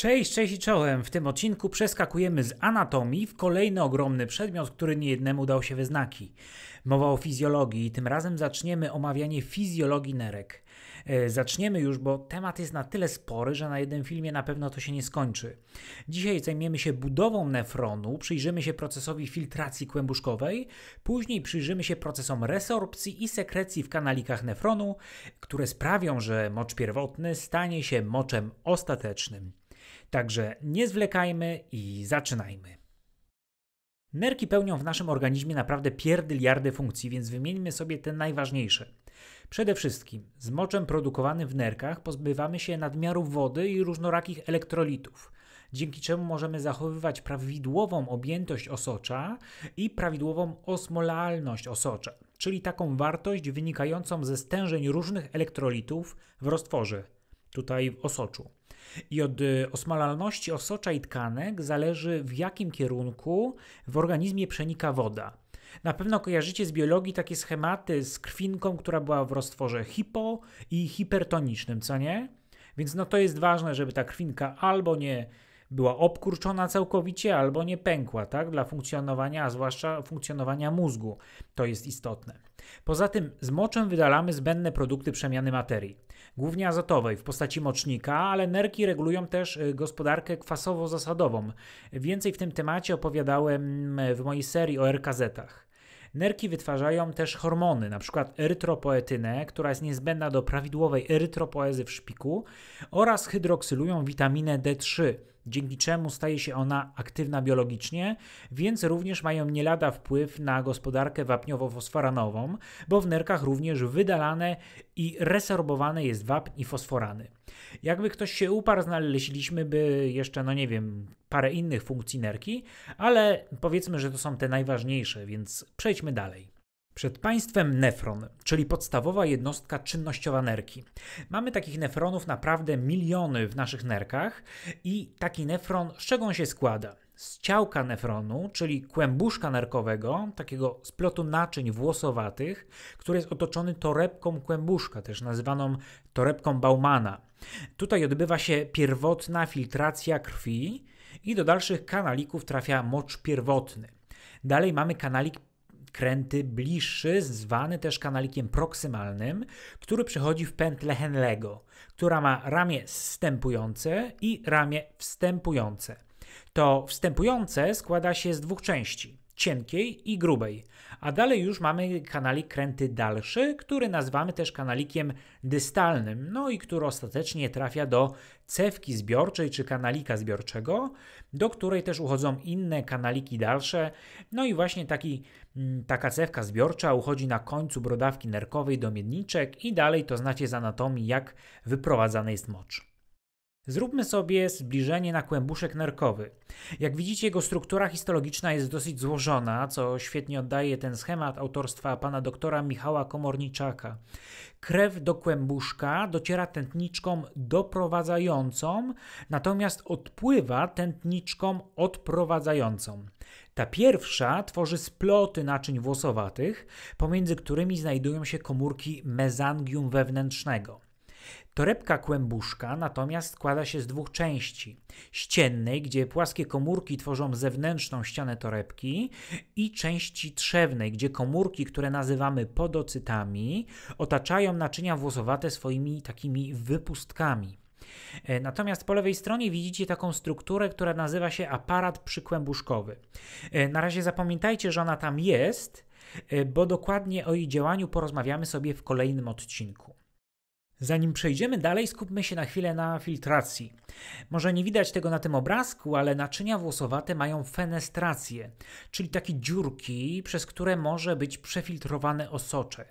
Cześć, cześć i czołem. W tym odcinku przeskakujemy z anatomii w kolejny ogromny przedmiot, który niejednemu dał się wyznaki. Mowa o fizjologii i tym razem zaczniemy omawianie fizjologii nerek. E, zaczniemy już, bo temat jest na tyle spory, że na jednym filmie na pewno to się nie skończy. Dzisiaj zajmiemy się budową nefronu, przyjrzymy się procesowi filtracji kłębuszkowej, później przyjrzymy się procesom resorpcji i sekrecji w kanalikach nefronu, które sprawią, że mocz pierwotny stanie się moczem ostatecznym. Także nie zwlekajmy i zaczynajmy. Nerki pełnią w naszym organizmie naprawdę pierdyliardy funkcji, więc wymieńmy sobie te najważniejsze. Przede wszystkim z moczem produkowanym w nerkach pozbywamy się nadmiaru wody i różnorakich elektrolitów, dzięki czemu możemy zachowywać prawidłową objętość osocza i prawidłową osmolalność osocza, czyli taką wartość wynikającą ze stężeń różnych elektrolitów w roztworze, tutaj w osoczu. I od y, osmalalności osocza i tkanek zależy, w jakim kierunku w organizmie przenika woda. Na pewno kojarzycie z biologii takie schematy z krwinką, która była w roztworze hipo i hipertonicznym, co nie? Więc no to jest ważne, żeby ta krwinka albo nie była obkurczona całkowicie, albo nie pękła, tak? Dla funkcjonowania, a zwłaszcza funkcjonowania mózgu. To jest istotne. Poza tym z moczem wydalamy zbędne produkty przemiany materii głównie azotowej w postaci mocznika, ale nerki regulują też y, gospodarkę kwasowo-zasadową. Więcej w tym temacie opowiadałem mm, w mojej serii o RKZ-ach. Nerki wytwarzają też hormony, np. erytropoetynę, która jest niezbędna do prawidłowej erytropoezy w szpiku oraz hydroksylują witaminę D3, dzięki czemu staje się ona aktywna biologicznie, więc również mają nie lada wpływ na gospodarkę wapniowo-fosforanową, bo w nerkach również wydalane i resorbowane jest wapń i fosforany. Jakby ktoś się uparł, znaleźliśmy by jeszcze, no nie wiem, parę innych funkcji nerki, ale powiedzmy, że to są te najważniejsze, więc przejdźmy dalej. Przed państwem nefron, czyli podstawowa jednostka czynnościowa nerki. Mamy takich nefronów naprawdę miliony w naszych nerkach i taki nefron z czego on się składa? Z ciałka nefronu, czyli kłębuszka nerkowego, takiego splotu naczyń włosowatych, który jest otoczony torebką kłębuszka, też nazywaną torebką Baumana. Tutaj odbywa się pierwotna filtracja krwi i do dalszych kanalików trafia mocz pierwotny. Dalej mamy kanalik kręty bliższy, zwany też kanalikiem proksymalnym, który przychodzi w pętlę Henlego, która ma ramię zstępujące i ramię wstępujące. To wstępujące składa się z dwóch części cienkiej i grubej. A dalej już mamy kanalik kręty dalszy, który nazywamy też kanalikiem dystalnym, no i który ostatecznie trafia do cewki zbiorczej czy kanalika zbiorczego, do której też uchodzą inne kanaliki dalsze. No i właśnie taki, mm, taka cewka zbiorcza uchodzi na końcu brodawki nerkowej do miedniczek i dalej to znacie z anatomii, jak wyprowadzany jest mocz. Zróbmy sobie zbliżenie na kłębuszek nerkowy. Jak widzicie, jego struktura histologiczna jest dosyć złożona, co świetnie oddaje ten schemat autorstwa pana doktora Michała Komorniczaka. Krew do kłębuszka dociera tętniczką doprowadzającą, natomiast odpływa tętniczką odprowadzającą. Ta pierwsza tworzy sploty naczyń włosowatych, pomiędzy którymi znajdują się komórki mezangium wewnętrznego. Torebka kłębuszka natomiast składa się z dwóch części. Ściennej, gdzie płaskie komórki tworzą zewnętrzną ścianę torebki i części trzewnej, gdzie komórki, które nazywamy podocytami, otaczają naczynia włosowate swoimi takimi wypustkami. E, natomiast po lewej stronie widzicie taką strukturę, która nazywa się aparat przykłębuszkowy. E, na razie zapamiętajcie, że ona tam jest, e, bo dokładnie o jej działaniu porozmawiamy sobie w kolejnym odcinku. Zanim przejdziemy dalej, skupmy się na chwilę na filtracji. Może nie widać tego na tym obrazku, ale naczynia włosowate mają fenestrację, czyli takie dziurki, przez które może być przefiltrowane osocze.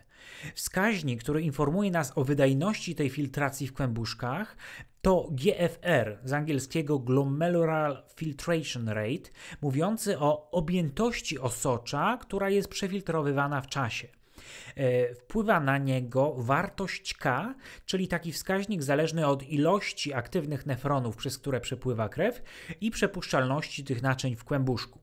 Wskaźnik, który informuje nas o wydajności tej filtracji w kłębuszkach, to GFR z angielskiego Glomerular Filtration Rate, mówiący o objętości osocza, która jest przefiltrowywana w czasie. E, wpływa na niego wartość K, czyli taki wskaźnik zależny od ilości aktywnych nefronów, przez które przepływa krew i przepuszczalności tych naczyń w kłębuszku.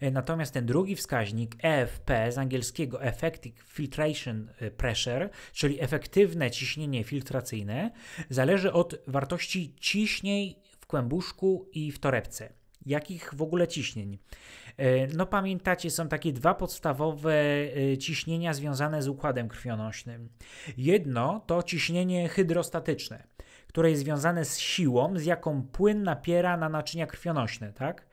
E, natomiast ten drugi wskaźnik EFP z angielskiego Effective Filtration e, Pressure, czyli efektywne ciśnienie filtracyjne, zależy od wartości ciśnień w kłębuszku i w torebce jakich w ogóle ciśnień. E, no pamiętacie, są takie dwa podstawowe e, ciśnienia związane z układem krwionośnym. Jedno to ciśnienie hydrostatyczne, które jest związane z siłą, z jaką płyn napiera na naczynia krwionośne, tak?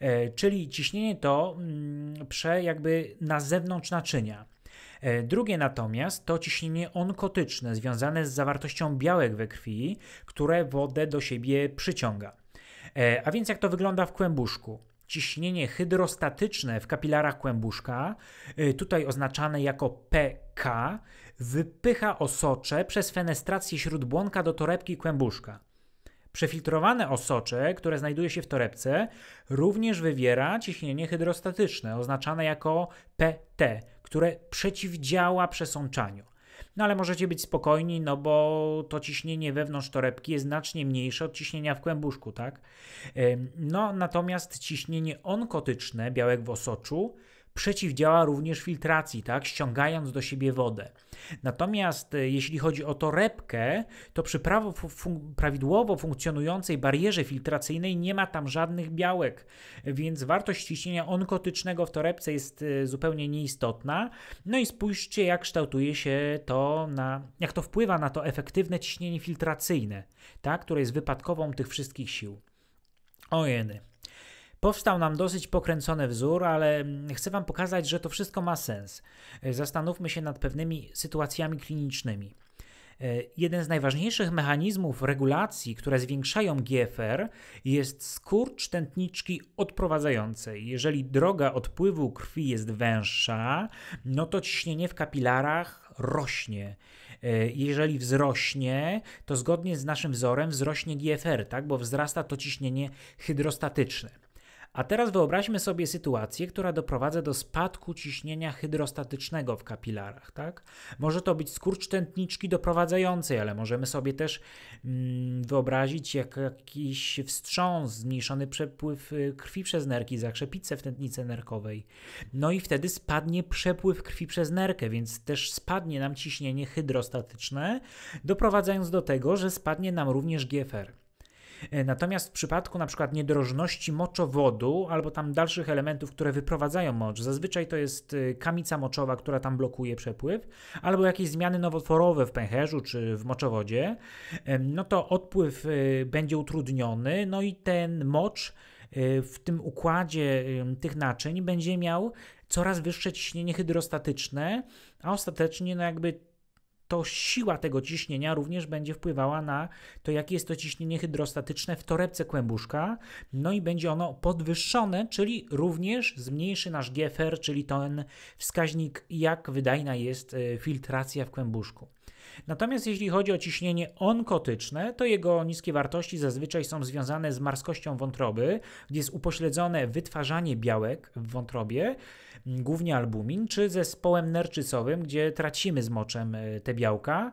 E, czyli ciśnienie to mm, prze jakby na zewnątrz naczynia. Drugie natomiast to ciśnienie onkotyczne związane z zawartością białek we krwi, które wodę do siebie przyciąga. E, a więc jak to wygląda w kłębuszku? Ciśnienie hydrostatyczne w kapilarach kłębuszka, e, tutaj oznaczane jako PK, wypycha osocze przez fenestrację śródbłonka do torebki kłębuszka. Przefiltrowane osocze, które znajduje się w torebce, również wywiera ciśnienie hydrostatyczne, oznaczane jako PT, które przeciwdziała przesączaniu. No ale możecie być spokojni, no bo to ciśnienie wewnątrz torebki jest znacznie mniejsze od ciśnienia w kłębuszku, tak? No natomiast ciśnienie onkotyczne białek w osoczu przeciwdziała również filtracji, tak, ściągając do siebie wodę. Natomiast e, jeśli chodzi o torebkę, to przy prawo, fun prawidłowo funkcjonującej barierze filtracyjnej nie ma tam żadnych białek, więc wartość ciśnienia onkotycznego w torebce jest e, zupełnie nieistotna. No i spójrzcie, jak kształtuje się to na, jak to wpływa na to efektywne ciśnienie filtracyjne, tak, które jest wypadkową tych wszystkich sił. Ojeny. Powstał nam dosyć pokręcony wzór, ale mm, chcę Wam pokazać, że to wszystko ma sens. E, zastanówmy się nad pewnymi sytuacjami klinicznymi. E, jeden z najważniejszych mechanizmów regulacji, które zwiększają GFR, jest skurcz tętniczki odprowadzającej. Jeżeli droga odpływu krwi jest węższa, no to ciśnienie w kapilarach rośnie. E, jeżeli wzrośnie, to zgodnie z naszym wzorem wzrośnie GFR, tak? bo wzrasta to ciśnienie hydrostatyczne. A teraz wyobraźmy sobie sytuację, która doprowadza do spadku ciśnienia hydrostatycznego w kapilarach. Tak? Może to być skurcz tętniczki doprowadzającej, ale możemy sobie też mm, wyobrazić jak jakiś wstrząs, zmniejszony przepływ y, krwi przez nerki, zakrzepice w tętnicy nerkowej. No i wtedy spadnie przepływ krwi przez nerkę, więc też spadnie nam ciśnienie hydrostatyczne, doprowadzając do tego, że spadnie nam również GFR. E, natomiast w przypadku na przykład niedrożności moczowodu albo tam dalszych elementów, które wyprowadzają mocz, zazwyczaj to jest y, kamica moczowa, która tam blokuje przepływ, albo jakieś zmiany nowotworowe w pęcherzu czy w moczowodzie, no to odpływ y, będzie utrudniony, no i ten mocz y, w tym układzie tych naczyń będzie miał coraz wyższe ciśnienie hydrostatyczne, a ostatecznie no jakby to siła tego ciśnienia również będzie wpływała na to, jakie jest to ciśnienie hydrostatyczne w torebce kłębuszka, no i będzie ono podwyższone, czyli również zmniejszy nasz GFR, czyli ten wskaźnik, jak wydajna jest y, filtracja w kłębuszku. Natomiast jeśli chodzi o ciśnienie onkotyczne, to jego niskie wartości zazwyczaj są związane z marskością wątroby, gdzie jest upośledzone wytwarzanie białek w wątrobie, mm, głównie albumin, czy zespołem nerczycowym, gdzie tracimy z moczem e, te białka.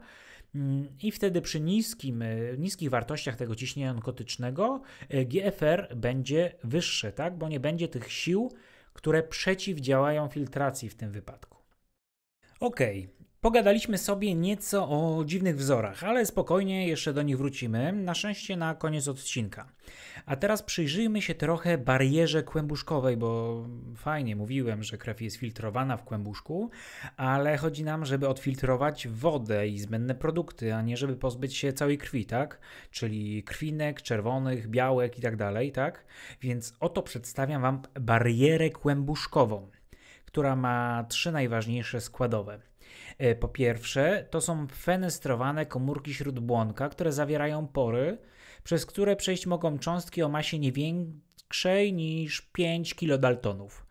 Mm, I wtedy przy niskim, e, niskich wartościach tego ciśnienia onkotycznego e, GFR będzie wyższe, tak? bo nie będzie tych sił, które przeciwdziałają filtracji w tym wypadku. Ok, Pogadaliśmy sobie nieco o dziwnych wzorach, ale spokojnie jeszcze do nich wrócimy, na szczęście na koniec odcinka. A teraz przyjrzyjmy się trochę barierze kłębuszkowej, bo fajnie mówiłem, że krew jest filtrowana w kłębuszku, ale chodzi nam, żeby odfiltrować wodę i zbędne produkty, a nie żeby pozbyć się całej krwi, tak? Czyli krwinek, czerwonych, białek i tak dalej, tak? Więc oto przedstawiam Wam barierę kłębuszkową, która ma trzy najważniejsze składowe – E, po pierwsze, to są fenestrowane komórki śródbłonka, które zawierają pory, przez które przejść mogą cząstki o masie nie większej niż 5 kilodaltonów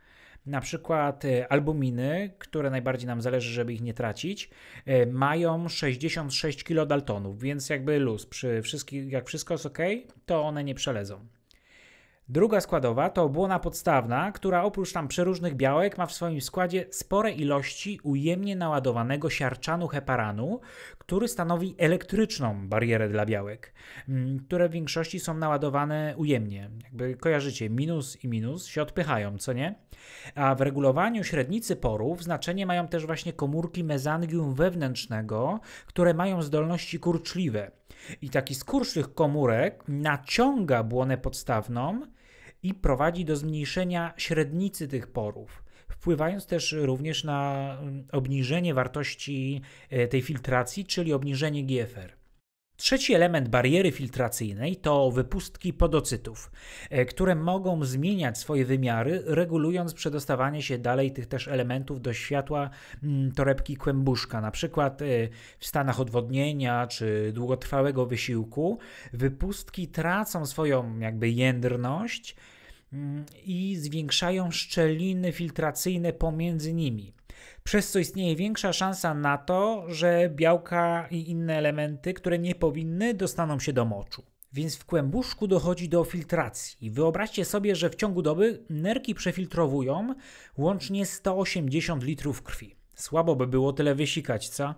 na przykład e, albuminy, które najbardziej nam zależy, żeby ich nie tracić, e, mają 66 kilodaltonów, więc jakby luz, przy wszystkich, jak wszystko jest ok, to one nie przelezą. Druga składowa to błona podstawna, która oprócz tam przeróżnych białek ma w swoim składzie spore ilości ujemnie naładowanego siarczanu heparanu, który stanowi elektryczną barierę dla białek, mm, które w większości są naładowane ujemnie. Jakby kojarzycie, minus i minus się odpychają, co nie? A w regulowaniu średnicy porów znaczenie mają też właśnie komórki mezangium wewnętrznego, które mają zdolności kurczliwe. I taki skurcz tych komórek naciąga błonę podstawną, i prowadzi do zmniejszenia średnicy tych porów, wpływając też również na mm, obniżenie wartości e, tej filtracji, czyli obniżenie GFR. Trzeci element bariery filtracyjnej to wypustki podocytów, e, które mogą zmieniać swoje wymiary, regulując przedostawanie się dalej tych też elementów do światła mm, torebki kłębuszka. Na przykład e, w stanach odwodnienia czy długotrwałego wysiłku wypustki tracą swoją jakby jędrność i zwiększają szczeliny filtracyjne pomiędzy nimi, przez co istnieje większa szansa na to, że białka i inne elementy, które nie powinny, dostaną się do moczu. Więc w kłębuszku dochodzi do filtracji. Wyobraźcie sobie, że w ciągu doby nerki przefiltrowują łącznie 180 litrów krwi. Słabo by było tyle wysikać, co?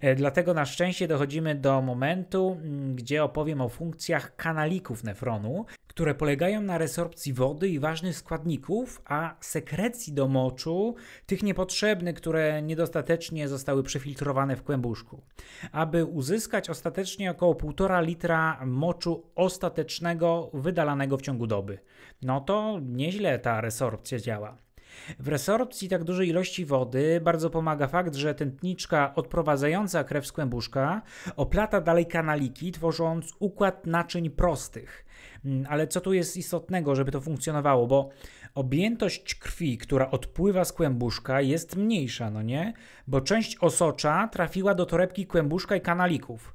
E, dlatego na szczęście dochodzimy do momentu, mm, gdzie opowiem o funkcjach kanalików nefronu, które polegają na resorpcji wody i ważnych składników, a sekrecji do moczu, tych niepotrzebnych, które niedostatecznie zostały przefiltrowane w kłębuszku. Aby uzyskać ostatecznie około 1,5 litra moczu ostatecznego wydalanego w ciągu doby. No to nieźle ta resorpcja działa. W resorpcji tak dużej ilości wody bardzo pomaga fakt, że tętniczka odprowadzająca krew z kłębuszka oplata dalej kanaliki, tworząc układ naczyń prostych. Mm, ale co tu jest istotnego, żeby to funkcjonowało? Bo objętość krwi, która odpływa z kłębuszka, jest mniejsza, no nie? Bo część osocza trafiła do torebki kłębuszka i kanalików.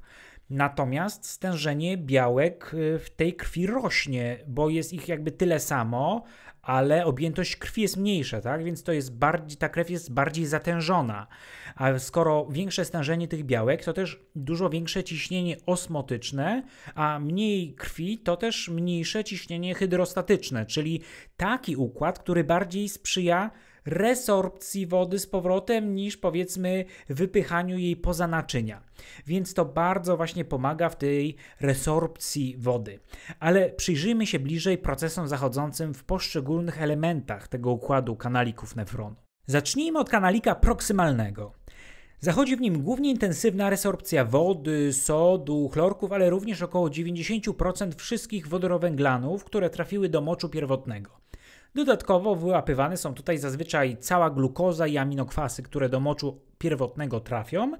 Natomiast stężenie białek y, w tej krwi rośnie, bo jest ich jakby tyle samo, ale objętość krwi jest mniejsza, tak? Więc to jest bardziej, ta krew jest bardziej zatężona. A skoro większe stężenie tych białek, to też dużo większe ciśnienie osmotyczne, a mniej krwi, to też mniejsze ciśnienie hydrostatyczne, czyli taki układ, który bardziej sprzyja resorpcji wody z powrotem niż powiedzmy wypychaniu jej poza naczynia. Więc to bardzo właśnie pomaga w tej resorpcji wody. Ale przyjrzyjmy się bliżej procesom zachodzącym w poszczególnych elementach tego układu kanalików nefronu. Zacznijmy od kanalika proksymalnego. Zachodzi w nim głównie intensywna resorpcja wody, sodu, chlorków, ale również około 90% wszystkich wodorowęglanów, które trafiły do moczu pierwotnego. Dodatkowo wyłapywane są tutaj zazwyczaj cała glukoza i aminokwasy, które do moczu pierwotnego trafią,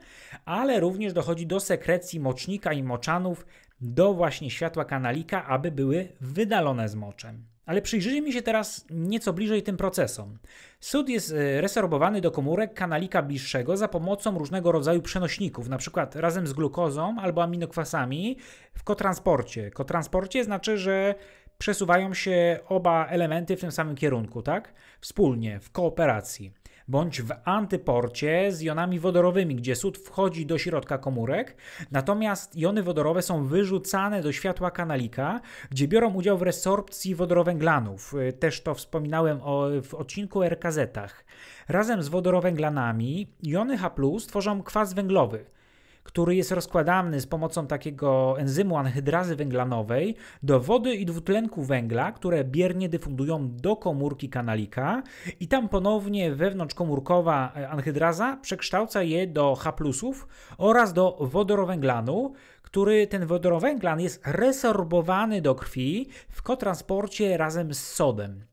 ale również dochodzi do sekrecji mocznika i moczanów do właśnie światła kanalika, aby były wydalone z moczem. Ale przyjrzyjmy się teraz nieco bliżej tym procesom. Sód jest e, resorbowany do komórek kanalika bliższego za pomocą różnego rodzaju przenośników, np. razem z glukozą albo aminokwasami w kotransporcie. Kotransporcie znaczy, że przesuwają się oba elementy w tym samym kierunku, tak? Wspólnie, w kooperacji. Bądź w antyporcie z jonami wodorowymi, gdzie sód wchodzi do środka komórek, natomiast jony wodorowe są wyrzucane do światła kanalika, gdzie biorą udział w resorpcji wodorowęglanów. Y, też to wspominałem o, w odcinku rkz Razem z wodorowęglanami jony H tworzą kwas węglowy który jest rozkładany z pomocą takiego enzymu anhydrazy węglanowej do wody i dwutlenku węgla, które biernie dyfundują do komórki kanalika i tam ponownie wewnątrzkomórkowa e, anhydraza przekształca je do H oraz do wodorowęglanu, który ten wodorowęglan jest resorbowany do krwi w kotransporcie razem z sodem.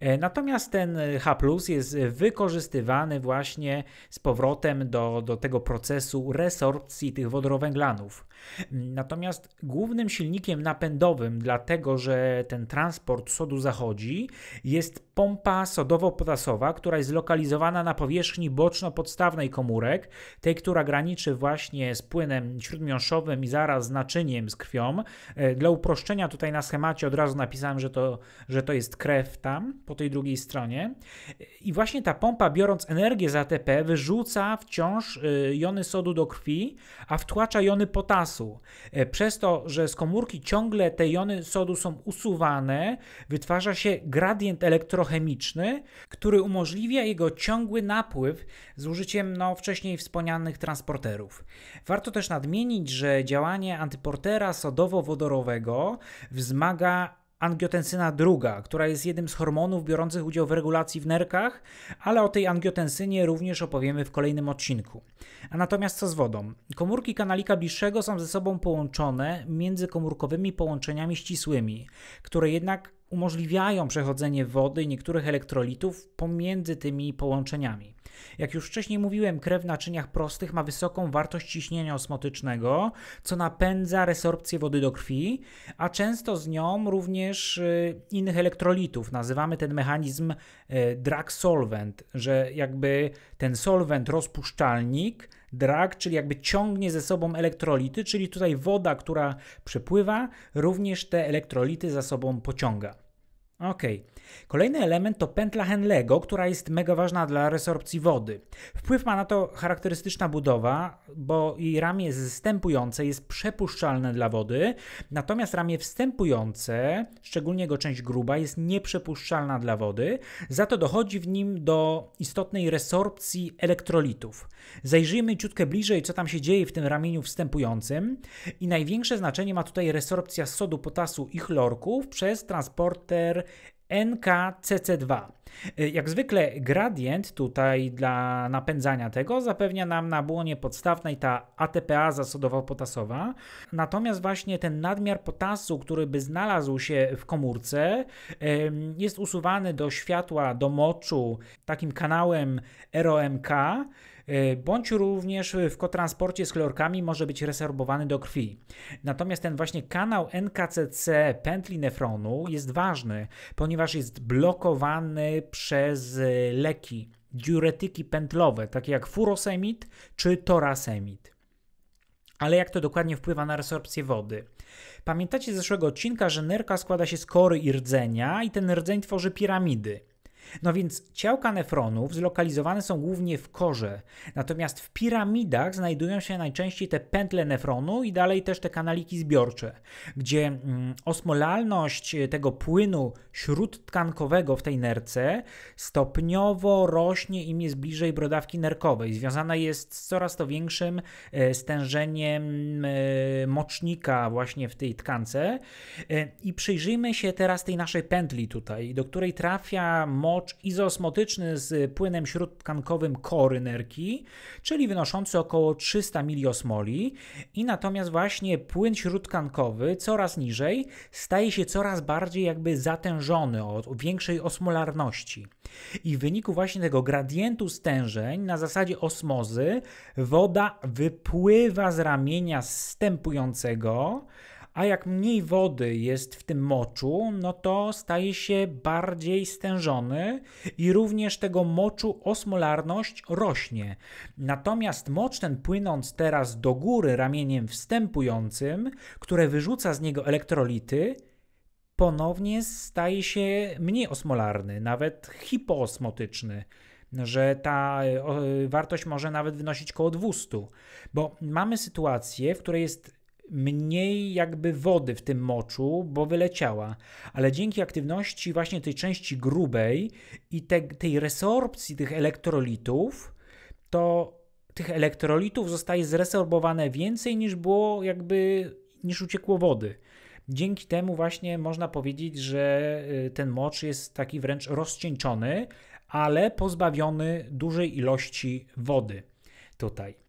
E, natomiast ten H jest wykorzystywany właśnie z powrotem do, do tego procesu resorpcji tych wodorowęglanów. Natomiast głównym silnikiem napędowym, dlatego że ten transport sodu zachodzi, jest pompa sodowo-potasowa, która jest zlokalizowana na powierzchni boczno-podstawnej komórek, tej, która graniczy właśnie z płynem śródmiąższowym i zaraz z naczyniem z krwią. E, dla uproszczenia tutaj na schemacie od razu napisałem, że to, że to jest krew tam po tej drugiej stronie. I właśnie ta pompa, biorąc energię z ATP, wyrzuca wciąż y, jony sodu do krwi, a wtłacza jony potasu. E, przez to, że z komórki ciągle te jony sodu są usuwane, wytwarza się gradient elektrochemiczny, który umożliwia jego ciągły napływ z użyciem no, wcześniej wspomnianych transporterów. Warto też nadmienić, że działanie antyportera sodowo-wodorowego wzmaga angiotensyna druga, która jest jednym z hormonów biorących udział w regulacji w nerkach, ale o tej angiotensynie również opowiemy w kolejnym odcinku. A natomiast co z wodą? Komórki kanalika bliższego są ze sobą połączone międzykomórkowymi połączeniami ścisłymi, które jednak umożliwiają przechodzenie wody i niektórych elektrolitów pomiędzy tymi połączeniami. Jak już wcześniej mówiłem, krew w naczyniach prostych ma wysoką wartość ciśnienia osmotycznego, co napędza resorpcję wody do krwi, a często z nią również y, innych elektrolitów. Nazywamy ten mechanizm y, drag solvent, że jakby ten solvent rozpuszczalnik drag, czyli jakby ciągnie ze sobą elektrolity, czyli tutaj woda, która przepływa, również te elektrolity za sobą pociąga. OK. Kolejny element to pętla Henlego, która jest mega ważna dla resorpcji wody. Wpływ ma na to charakterystyczna budowa, bo jej ramię zstępujące jest przepuszczalne dla wody, natomiast ramię wstępujące, szczególnie jego część gruba, jest nieprzepuszczalna dla wody, za to dochodzi w nim do istotnej resorpcji elektrolitów. Zajrzyjmy ciutkę bliżej, co tam się dzieje w tym ramieniu wstępującym i największe znaczenie ma tutaj resorpcja sodu, potasu i chlorków przez transporter NKCC2. Y, jak zwykle gradient tutaj dla napędzania tego zapewnia nam na błonie podstawnej ta ATPA zasodowo-potasowa, natomiast właśnie ten nadmiar potasu, który by znalazł się w komórce, jest usuwany do światła, do moczu takim kanałem ROMK, E, bądź również w kotransporcie z chlorkami może być resorbowany do krwi. Natomiast ten właśnie kanał NKCC pętli nefronu jest ważny, ponieważ jest blokowany przez e, leki, diuretyki pętlowe, takie jak furosemid czy torasemid. Ale jak to dokładnie wpływa na resorpcję wody? Pamiętacie z zeszłego odcinka, że nerka składa się z kory i rdzenia i ten rdzeń tworzy piramidy. No więc ciałka nefronów zlokalizowane są głównie w korze, natomiast w piramidach znajdują się najczęściej te pętle nefronu i dalej też te kanaliki zbiorcze, gdzie mm, osmolalność e, tego płynu śródtkankowego w tej nerce stopniowo rośnie im jest bliżej brodawki nerkowej. Związana jest z coraz to większym e, stężeniem e, mocznika właśnie w tej tkance. E, I przyjrzyjmy się teraz tej naszej pętli tutaj, do której trafia moc mocz izosmotyczny z płynem śródtkankowym korynerki, czyli wynoszący około 300 miliosmoli i natomiast właśnie płyn śródtkankowy coraz niżej staje się coraz bardziej jakby zatężony o większej osmolarności. I w wyniku właśnie tego gradientu stężeń na zasadzie osmozy woda wypływa z ramienia stępującego a jak mniej wody jest w tym moczu, no to staje się bardziej stężony i również tego moczu osmolarność rośnie. Natomiast mocz ten płynąc teraz do góry ramieniem wstępującym, które wyrzuca z niego elektrolity, ponownie staje się mniej osmolarny, nawet hipoosmotyczny że ta e, e, wartość może nawet wynosić około 200, bo mamy sytuację, w której jest mniej jakby wody w tym moczu, bo wyleciała. Ale dzięki aktywności właśnie tej części grubej i te, tej resorpcji tych elektrolitów, to tych elektrolitów zostaje zresorbowane więcej niż było jakby, niż uciekło wody. Dzięki temu właśnie można powiedzieć, że y, ten mocz jest taki wręcz rozcieńczony, ale pozbawiony dużej ilości wody tutaj.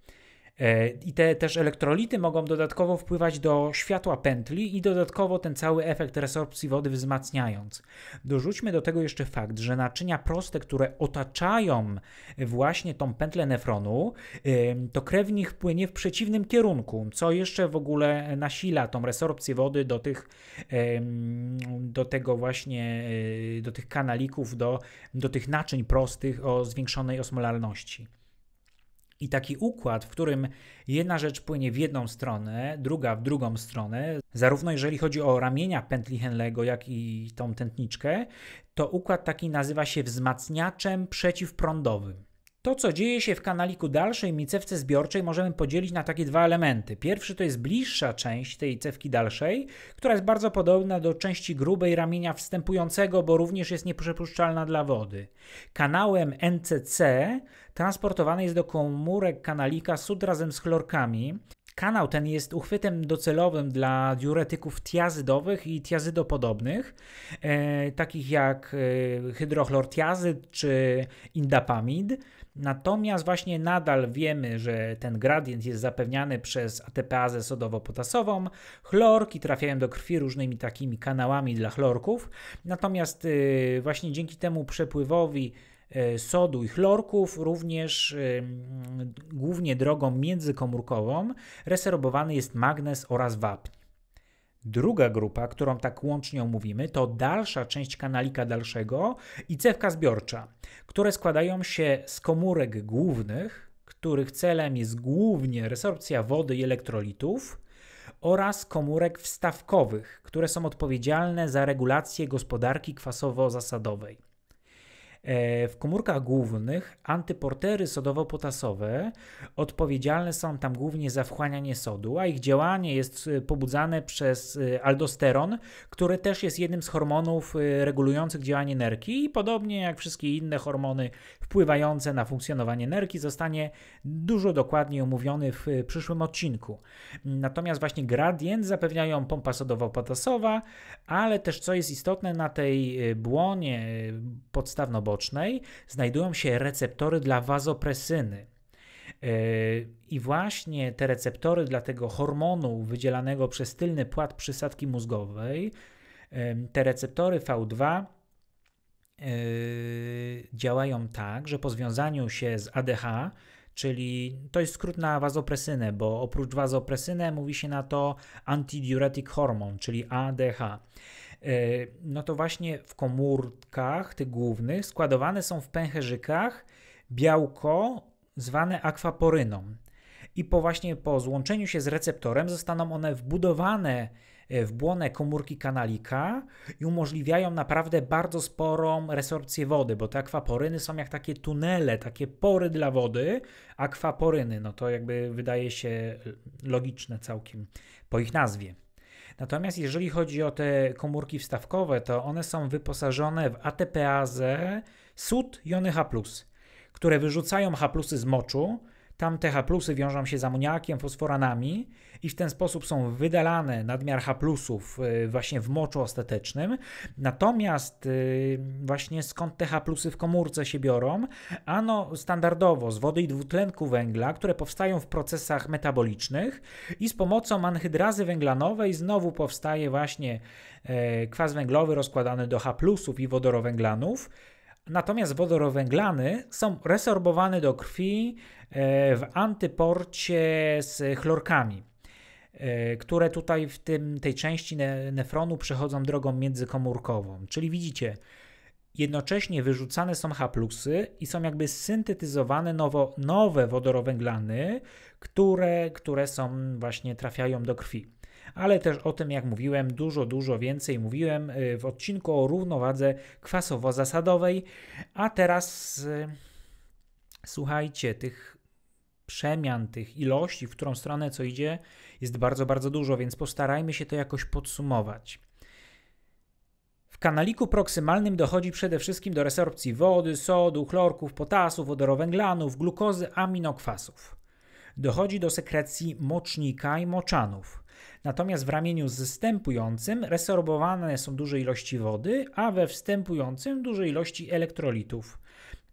E, I te też elektrolity mogą dodatkowo wpływać do światła pętli i dodatkowo ten cały efekt resorpcji wody wzmacniając. Dorzućmy do tego jeszcze fakt, że naczynia proste, które otaczają właśnie tą pętlę nefronu, to krew w nich płynie w przeciwnym kierunku, co jeszcze w ogóle nasila tą resorpcję wody do tych, do tego właśnie, e, do tych kanalików, do, do tych naczyń prostych o zwiększonej osmolalności. I taki układ, w którym jedna rzecz płynie w jedną stronę, druga w drugą stronę, zarówno jeżeli chodzi o ramienia pętli Henlego, jak i tą tętniczkę, to układ taki nazywa się wzmacniaczem przeciwprądowym. To, co dzieje się w kanaliku dalszej micewce zbiorczej, możemy podzielić na takie dwa elementy. Pierwszy to jest bliższa część tej cewki dalszej, która jest bardzo podobna do części grubej ramienia wstępującego, bo również jest nieprzepuszczalna dla wody. Kanałem NCC transportowany jest do komórek kanalika sód razem z chlorkami. Kanał ten jest uchwytem docelowym dla diuretyków tiazydowych i tiazydopodobnych, e, takich jak e, hydrochlortiazyd czy indapamid. Natomiast właśnie nadal wiemy, że ten gradient jest zapewniany przez ATPazę sodowo-potasową. Chlorki trafiają do krwi różnymi takimi kanałami dla chlorków. Natomiast y, właśnie dzięki temu przepływowi y, sodu i chlorków, również y, mm, głównie drogą międzykomórkową, reserbowany jest magnez oraz wapń. Druga grupa, którą tak łącznie omówimy, to dalsza część kanalika dalszego i cewka zbiorcza, które składają się z komórek głównych, których celem jest głównie resorpcja wody i elektrolitów, oraz komórek wstawkowych, które są odpowiedzialne za regulację gospodarki kwasowo-zasadowej. E, w komórkach głównych antyportery sodowo-potasowe odpowiedzialne są tam głównie za wchłanianie sodu, a ich działanie jest e, pobudzane przez e, aldosteron, który też jest jednym z hormonów regulujących działanie nerki i podobnie jak wszystkie inne hormony wpływające na funkcjonowanie nerki zostanie dużo dokładniej omówiony w y, przyszłym odcinku. Natomiast właśnie gradient zapewniają pompa sodowo-potasowa, ale też co jest istotne na tej y, błonie y, podstawno-bocznej znajdują się receptory dla wazopresyny. I właśnie te receptory dla tego hormonu wydzielanego przez tylny płat przysadki mózgowej, te receptory V2 Yy, działają tak, że po związaniu się z ADH, czyli to jest skrót na wazopresynę, bo oprócz wazopresynę mówi się na to antidiuretic hormon, czyli ADH. Yy, no to właśnie w komórkach tych głównych składowane są w pęcherzykach białko zwane akwaporyną. I po właśnie po złączeniu się z receptorem zostaną one wbudowane E, w błonę komórki kanalika i umożliwiają naprawdę bardzo sporą resorpcję wody, bo te akwaporyny są jak takie tunele, takie pory dla wody, akwaporyny, no to jakby wydaje się e, logiczne całkiem po ich nazwie. Natomiast jeżeli chodzi o te komórki wstawkowe, to one są wyposażone w ATPazę, sód jony H+, które wyrzucają H+y z moczu, tam te H plusy wiążą się z amoniakiem, fosforanami i w ten sposób są wydalane nadmiar H plusów y, właśnie w moczu ostatecznym. Natomiast y, właśnie skąd te H plusy w komórce się biorą? Ano standardowo z wody i dwutlenku węgla, które powstają w procesach metabolicznych i z pomocą anhydrazy węglanowej znowu powstaje właśnie e, kwas węglowy rozkładany do H plusów i wodorowęglanów. Natomiast wodorowęglany są resorbowane do krwi e, w antyporcie z chlorkami, e, które tutaj w tym, tej części nefronu przechodzą drogą międzykomórkową. Czyli widzicie, jednocześnie wyrzucane są haplusy i są jakby syntetyzowane nowo, nowe wodorowęglany, które, które są właśnie trafiają do krwi ale też o tym, jak mówiłem, dużo, dużo więcej mówiłem y, w odcinku o równowadze kwasowo-zasadowej. A teraz y, słuchajcie, tych przemian, tych ilości, w którą stronę co idzie, jest bardzo, bardzo dużo, więc postarajmy się to jakoś podsumować. W kanaliku proksymalnym dochodzi przede wszystkim do resorpcji wody, sodu, chlorków, potasu, wodorowęglanów, glukozy, aminokwasów. Dochodzi do sekrecji mocznika i moczanów. Natomiast w ramieniu zstępującym resorbowane są duże ilości wody, a we wstępującym duże ilości elektrolitów,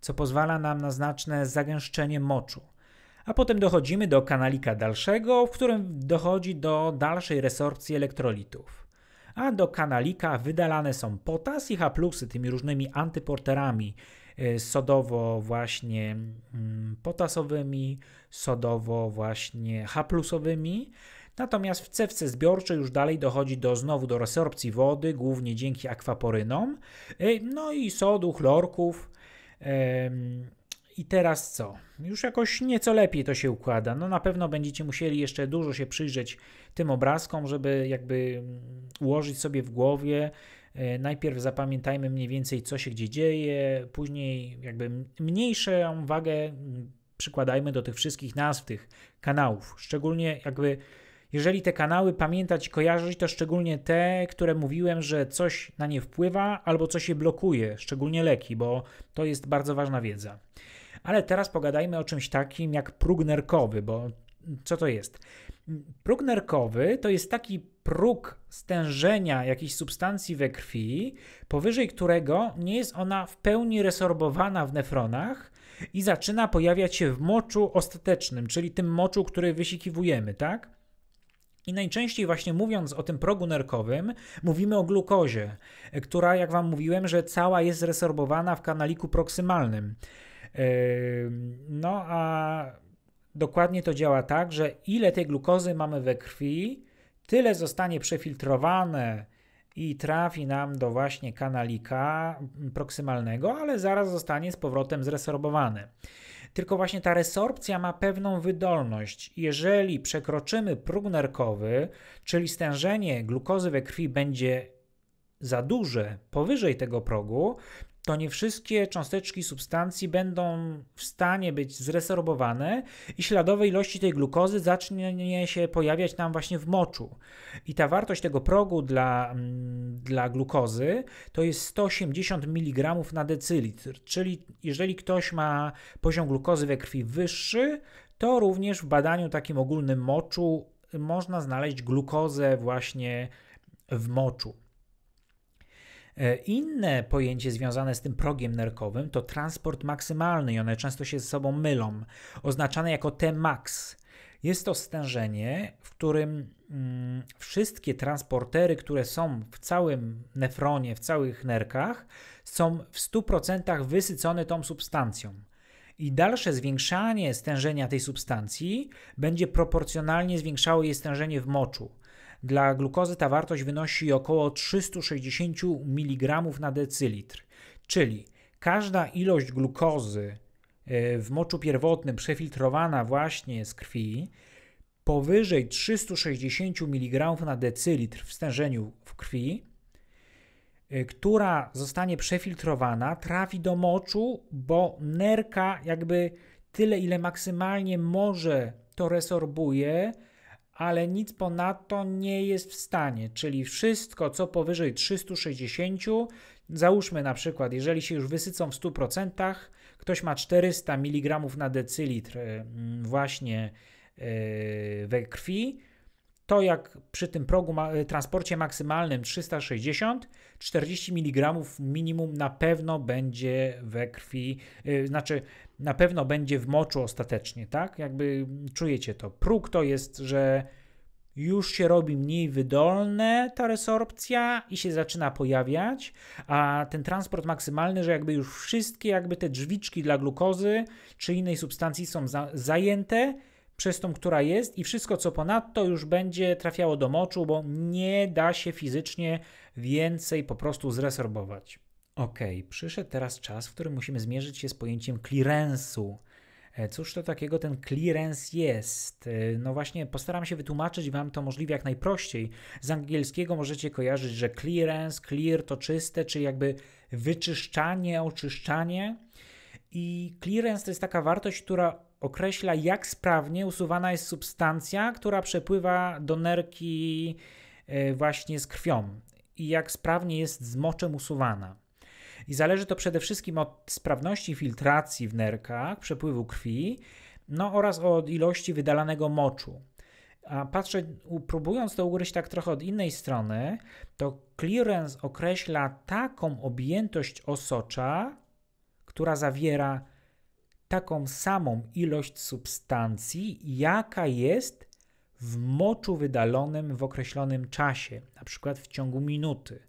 co pozwala nam na znaczne zagęszczenie moczu. A potem dochodzimy do kanalika dalszego, w którym dochodzi do dalszej resorpcji elektrolitów. A do kanalika wydalane są potas i plusy tymi różnymi antyporterami, y, sodowo właśnie mm, potasowymi, sodowo właśnie H plusowymi. Natomiast w cewce zbiorczej już dalej dochodzi do znowu do resorpcji wody, głównie dzięki akwaporynom, y, no i sodu, chlorków. I teraz co? Już jakoś nieco lepiej to się układa. No na pewno będziecie musieli jeszcze dużo się przyjrzeć tym obrazkom, żeby jakby mm, ułożyć sobie w głowie. Y, najpierw zapamiętajmy mniej więcej, co się gdzie dzieje, później jakby mniejszą wagę mm, przykładajmy do tych wszystkich nazw tych kanałów. Szczególnie jakby jeżeli te kanały pamiętać i kojarzyć, to szczególnie te, które mówiłem, że coś na nie wpływa albo coś się blokuje, szczególnie leki, bo to jest bardzo ważna wiedza. Ale teraz pogadajmy o czymś takim jak próg nerkowy, bo co to jest? Próg nerkowy to jest taki próg stężenia jakiejś substancji we krwi, powyżej którego nie jest ona w pełni resorbowana w nefronach i zaczyna pojawiać się w moczu ostatecznym, czyli tym moczu, który wysikiwujemy, tak? I najczęściej właśnie mówiąc o tym progu nerkowym, mówimy o glukozie, która, jak Wam mówiłem, że cała jest zresorbowana w kanaliku proksymalnym. No a dokładnie to działa tak, że ile tej glukozy mamy we krwi, tyle zostanie przefiltrowane i trafi nam do właśnie kanalika proksymalnego, ale zaraz zostanie z powrotem zresorbowane tylko właśnie ta resorpcja ma pewną wydolność. Jeżeli przekroczymy próg nerkowy, czyli stężenie glukozy we krwi będzie za duże powyżej tego progu, to nie wszystkie cząsteczki substancji będą w stanie być zresorbowane i śladowe ilości tej glukozy zacznie się pojawiać nam właśnie w moczu. I ta wartość tego progu dla, mm, dla glukozy to jest 180 mg na decylitr, czyli jeżeli ktoś ma poziom glukozy we krwi wyższy, to również w badaniu takim ogólnym moczu można znaleźć glukozę właśnie w moczu. E, inne pojęcie związane z tym progiem nerkowym to transport maksymalny i one często się ze sobą mylą, oznaczane jako Tmax. Jest to stężenie, w którym mm, wszystkie transportery, które są w całym nefronie, w całych nerkach, są w 100% wysycone tą substancją. I dalsze zwiększanie stężenia tej substancji będzie proporcjonalnie zwiększało jej stężenie w moczu. Dla glukozy ta wartość wynosi około 360 mg na decylitr, czyli każda ilość glukozy e, w moczu pierwotnym przefiltrowana właśnie z krwi powyżej 360 mg na decylitr w stężeniu w krwi, e, która zostanie przefiltrowana, trafi do moczu, bo nerka jakby tyle, ile maksymalnie może, to resorbuje, ale nic ponadto nie jest w stanie, czyli wszystko co powyżej 360, załóżmy na przykład, jeżeli się już wysycą w 100%, ktoś ma 400 mg na decylitr y, mm, właśnie y, we krwi, to jak przy tym progu y, transporcie maksymalnym 360, 40 mg minimum na pewno będzie we krwi, znaczy na pewno będzie w moczu ostatecznie, tak? Jakby czujecie to. Próg to jest, że już się robi mniej wydolne ta resorpcja i się zaczyna pojawiać, a ten transport maksymalny, że jakby już wszystkie jakby te drzwiczki dla glukozy czy innej substancji są za zajęte przez tą, która jest i wszystko co ponadto już będzie trafiało do moczu, bo nie da się fizycznie więcej po prostu zresorbować. Ok, przyszedł teraz czas, w którym musimy zmierzyć się z pojęciem clearance'u. E, cóż to takiego ten clearance jest? E, no właśnie, postaram się wytłumaczyć Wam to możliwie jak najprościej. Z angielskiego możecie kojarzyć, że clearance, clear to czyste, czy jakby wyczyszczanie, oczyszczanie. I clearance to jest taka wartość, która określa, jak sprawnie usuwana jest substancja, która przepływa do nerki e, właśnie z krwią i jak sprawnie jest z moczem usuwana. I zależy to przede wszystkim od sprawności filtracji w nerkach, przepływu krwi, no oraz od ilości wydalanego moczu. A patrzę, próbując to ugryźć tak trochę od innej strony, to clearance określa taką objętość osocza, która zawiera taką samą ilość substancji, jaka jest w moczu wydalonym w określonym czasie, na przykład w ciągu minuty.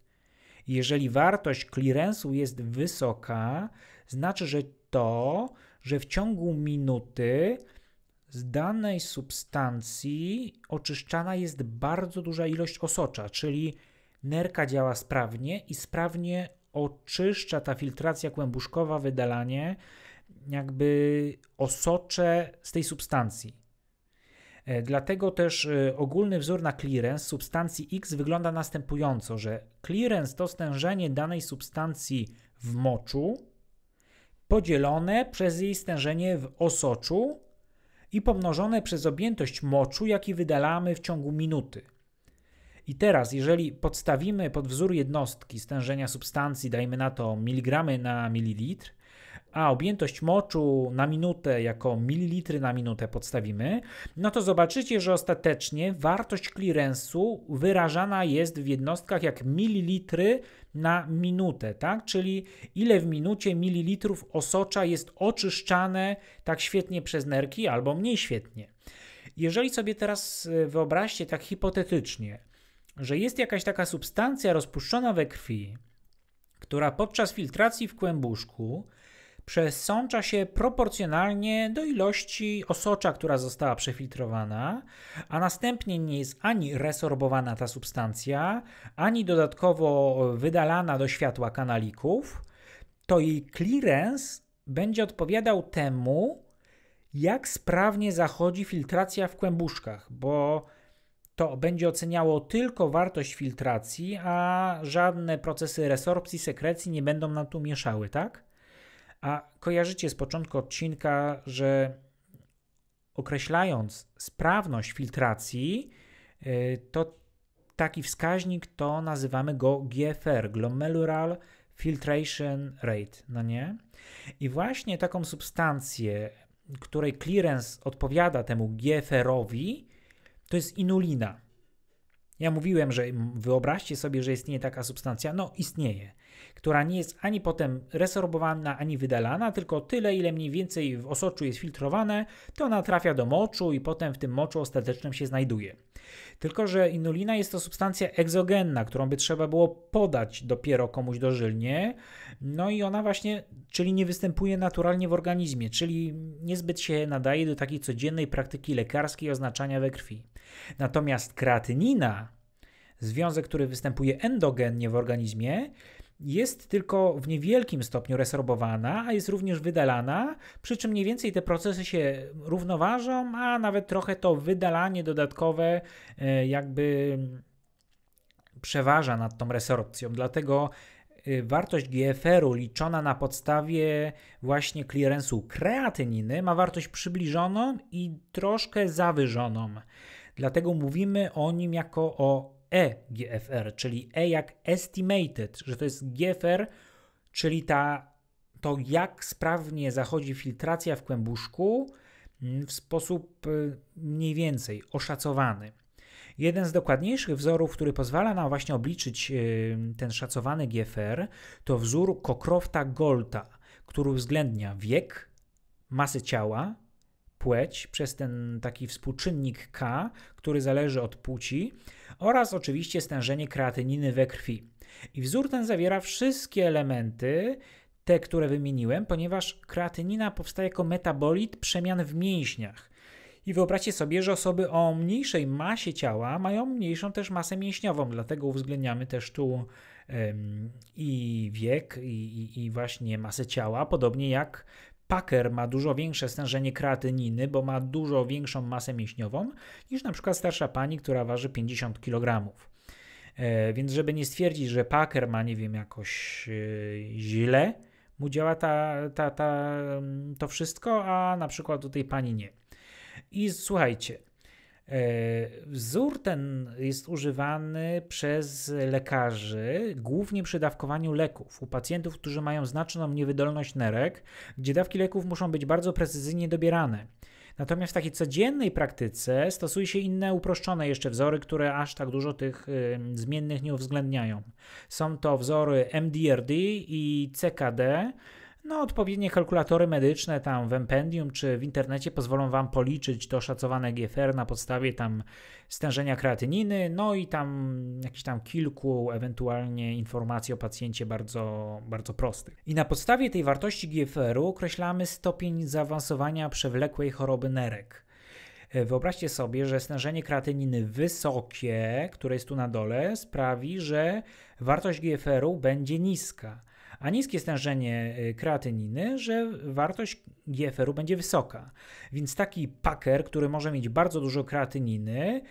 Jeżeli wartość clearance'u jest wysoka, znaczy, że to, że w ciągu minuty z danej substancji oczyszczana jest bardzo duża ilość osocza, czyli nerka działa sprawnie i sprawnie oczyszcza ta filtracja kłębuszkowa, wydalanie jakby osocze z tej substancji. E, dlatego też e, ogólny wzór na clearance substancji X wygląda następująco, że clearance to stężenie danej substancji w moczu podzielone przez jej stężenie w osoczu i pomnożone przez objętość moczu, jaki wydalamy w ciągu minuty. I teraz, jeżeli podstawimy pod wzór jednostki stężenia substancji, dajmy na to miligramy na mililitr, a objętość moczu na minutę jako mililitry na minutę podstawimy, no to zobaczycie, że ostatecznie wartość clearance'u wyrażana jest w jednostkach jak mililitry na minutę, tak? Czyli ile w minucie mililitrów osocza jest oczyszczane tak świetnie przez nerki albo mniej świetnie. Jeżeli sobie teraz y, wyobraźcie tak hipotetycznie, że jest jakaś taka substancja rozpuszczona we krwi, która podczas filtracji w kłębuszku przesącza się proporcjonalnie do ilości osocza, która została przefiltrowana, a następnie nie jest ani resorbowana ta substancja, ani dodatkowo wydalana do światła kanalików, to jej clearance będzie odpowiadał temu, jak sprawnie zachodzi filtracja w kłębuszkach, bo to będzie oceniało tylko wartość filtracji, a żadne procesy resorpcji, sekrecji nie będą nam tu mieszały, tak? A kojarzycie z początku odcinka, że określając sprawność filtracji, y, to taki wskaźnik to nazywamy go GFR, Glomerular Filtration Rate, no nie? I właśnie taką substancję, której clearance odpowiada temu GFR-owi, to jest inulina. Ja mówiłem, że wyobraźcie sobie, że istnieje taka substancja. No, istnieje która nie jest ani potem resorbowana, ani wydalana, tylko tyle, ile mniej więcej w osoczu jest filtrowane, to ona trafia do moczu i potem w tym moczu ostatecznym się znajduje. Tylko, że inulina jest to substancja egzogenna, którą by trzeba było podać dopiero komuś dożylnie, no i ona właśnie, czyli nie występuje naturalnie w organizmie, czyli niezbyt się nadaje do takiej codziennej praktyki lekarskiej oznaczania we krwi. Natomiast kreatynina, związek, który występuje endogennie w organizmie, jest tylko w niewielkim stopniu resorbowana, a jest również wydalana, przy czym mniej więcej te procesy się równoważą, a nawet trochę to wydalanie dodatkowe e, jakby przeważa nad tą resorpcją. Dlatego e, wartość GFR-u liczona na podstawie właśnie clearance'u kreatyniny ma wartość przybliżoną i troszkę zawyżoną. Dlatego mówimy o nim jako o EGFR, czyli E jak estimated, że to jest GFR, czyli ta, to jak sprawnie zachodzi filtracja w kłębuszku mm, w sposób y, mniej więcej oszacowany. Jeden z dokładniejszych wzorów, który pozwala nam właśnie obliczyć y, ten szacowany GFR, to wzór Cockrofta-Golta, który uwzględnia wiek, masę ciała, płeć przez ten taki współczynnik K, który zależy od płci, oraz oczywiście stężenie kreatyniny we krwi. I wzór ten zawiera wszystkie elementy, te, które wymieniłem, ponieważ kreatynina powstaje jako metabolit przemian w mięśniach. I wyobraźcie sobie, że osoby o mniejszej masie ciała mają mniejszą też masę mięśniową, dlatego uwzględniamy też tu ym, i wiek, i, i, i, właśnie masę ciała, podobnie jak Packer ma dużo większe stężenie kreatyniny, bo ma dużo większą masę mięśniową niż na przykład starsza pani, która waży 50 kg. E, więc żeby nie stwierdzić, że Packer ma, nie wiem, jakoś e, źle, mu działa ta, ta, ta, mm, to wszystko, a na przykład tutaj tej pani nie. I słuchajcie, E, wzór ten jest używany przez lekarzy głównie przy dawkowaniu leków u pacjentów, którzy mają znaczną niewydolność nerek, gdzie dawki leków muszą być bardzo precyzyjnie dobierane. Natomiast w takiej codziennej praktyce stosuje się inne uproszczone jeszcze wzory, które aż tak dużo tych y, zmiennych nie uwzględniają. Są to wzory MDRD i CKD. No, odpowiednie kalkulatory medyczne tam w Empendium czy w internecie pozwolą Wam policzyć to szacowane GFR na podstawie tam stężenia kreatyniny, no i tam jakichś tam kilku ewentualnie informacji o pacjencie bardzo, bardzo prostych. I na podstawie tej wartości GFR-u określamy stopień zaawansowania przewlekłej choroby nerek. E, wyobraźcie sobie, że stężenie kreatyniny wysokie, które jest tu na dole, sprawi, że wartość GFR-u będzie niska a niskie stężenie y, kreatyniny, że wartość GFR-u będzie wysoka. Więc taki paker, który może mieć bardzo dużo kreatyniny,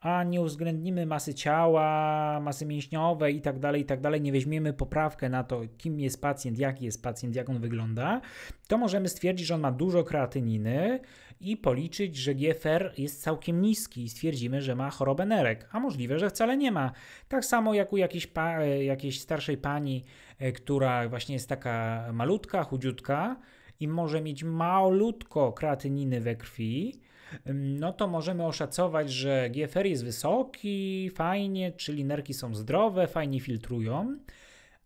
a nie uwzględnimy masy ciała, masy mięśniowej itd., tak itd., tak nie weźmiemy poprawkę na to, kim jest pacjent, jaki jest pacjent, jak on wygląda, to możemy stwierdzić, że on ma dużo kreatyniny, i policzyć, że GFR jest całkiem niski i stwierdzimy, że ma chorobę nerek, a możliwe, że wcale nie ma. Tak samo jak u jakiejś, pa, e, jakiejś starszej pani, e, która właśnie jest taka malutka, chudziutka i może mieć malutko kreatyniny we krwi, mm, no to możemy oszacować, że GFR jest wysoki, fajnie, czyli nerki są zdrowe, fajnie filtrują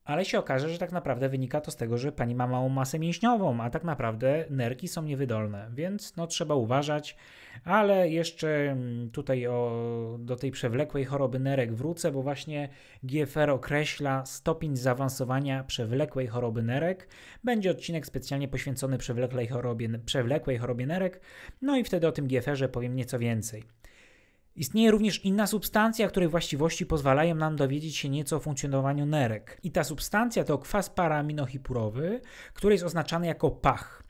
ale się okaże, że tak naprawdę wynika to z tego, że pani ma małą masę mięśniową, a tak naprawdę nerki są niewydolne, więc no trzeba uważać, ale jeszcze mm, tutaj o, do tej przewlekłej choroby nerek wrócę, bo właśnie GFR określa stopień zaawansowania przewlekłej choroby nerek. Będzie odcinek specjalnie poświęcony przewlekłej chorobie, przewlekłej chorobie nerek, no i wtedy o tym GFR-ze powiem nieco więcej. Istnieje również inna substancja, której właściwości pozwalają nam dowiedzieć się nieco o funkcjonowaniu nerek. I ta substancja to kwas paraminohipurowy, który jest oznaczany jako pach.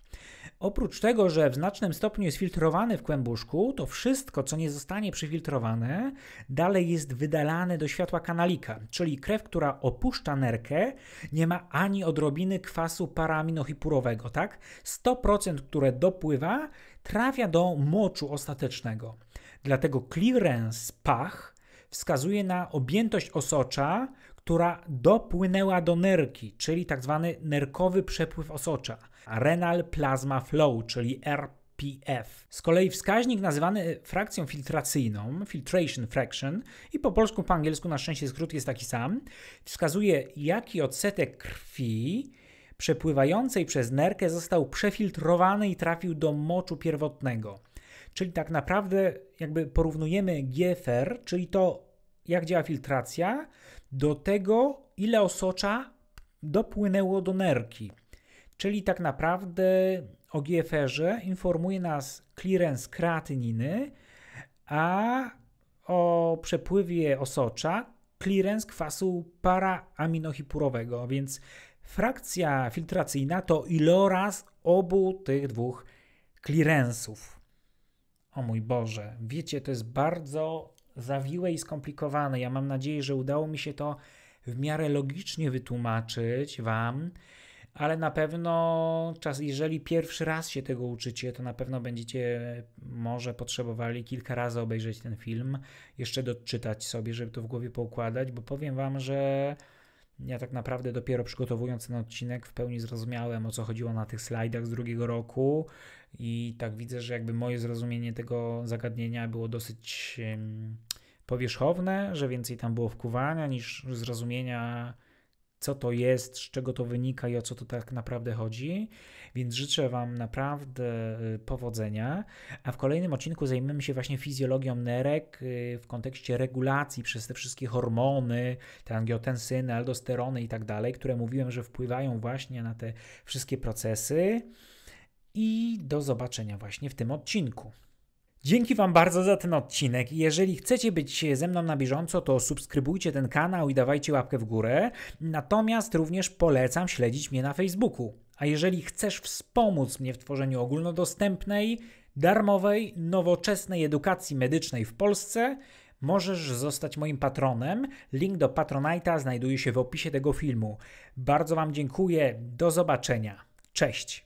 Oprócz tego, że w znacznym stopniu jest filtrowany w kłębuszku, to wszystko, co nie zostanie przyfiltrowane, dalej jest wydalane do światła kanalika, czyli krew, która opuszcza nerkę, nie ma ani odrobiny kwasu paraminohipurowego, tak? 100%, które dopływa, trafia do moczu ostatecznego. Dlatego clearance pach wskazuje na objętość osocza, która dopłynęła do nerki, czyli tzw. Tak nerkowy przepływ osocza, renal plasma flow, czyli RPF. Z kolei wskaźnik nazywany frakcją filtracyjną, filtration fraction, i po polsku, po angielsku na szczęście skrót jest taki sam, wskazuje jaki odsetek krwi przepływającej przez nerkę został przefiltrowany i trafił do moczu pierwotnego. Czyli tak naprawdę jakby porównujemy GFR, czyli to jak działa filtracja, do tego ile osocza dopłynęło do nerki. Czyli tak naprawdę o GFR-ze informuje nas clearance kreatyniny, a o przepływie osocza clearance kwasu paraaminohipurowego, więc frakcja filtracyjna to iloraz obu tych dwóch clearance'ów. O mój Boże, wiecie, to jest bardzo zawiłe i skomplikowane. Ja mam nadzieję, że udało mi się to w miarę logicznie wytłumaczyć Wam, ale na pewno czas, jeżeli pierwszy raz się tego uczycie, to na pewno będziecie może potrzebowali kilka razy obejrzeć ten film, jeszcze doczytać sobie, żeby to w głowie poukładać, bo powiem Wam, że ja tak naprawdę dopiero przygotowując ten odcinek w pełni zrozumiałem o co chodziło na tych slajdach z drugiego roku i tak widzę, że jakby moje zrozumienie tego zagadnienia było dosyć powierzchowne, że więcej tam było wkuwania niż zrozumienia co to jest, z czego to wynika i o co to tak naprawdę chodzi. Więc życzę Wam naprawdę y, powodzenia. A w kolejnym odcinku zajmiemy się właśnie fizjologią nerek y, w kontekście regulacji przez te wszystkie hormony, te angiotensyny, aldosterony i tak dalej, które mówiłem, że wpływają właśnie na te wszystkie procesy. I do zobaczenia właśnie w tym odcinku. Dzięki Wam bardzo za ten odcinek. Jeżeli chcecie być ze mną na bieżąco, to subskrybujcie ten kanał i dawajcie łapkę w górę. Natomiast również polecam śledzić mnie na Facebooku. A jeżeli chcesz wspomóc mnie w tworzeniu ogólnodostępnej, darmowej, nowoczesnej edukacji medycznej w Polsce, możesz zostać moim patronem. Link do Patronite'a znajduje się w opisie tego filmu. Bardzo Wam dziękuję. Do zobaczenia. Cześć.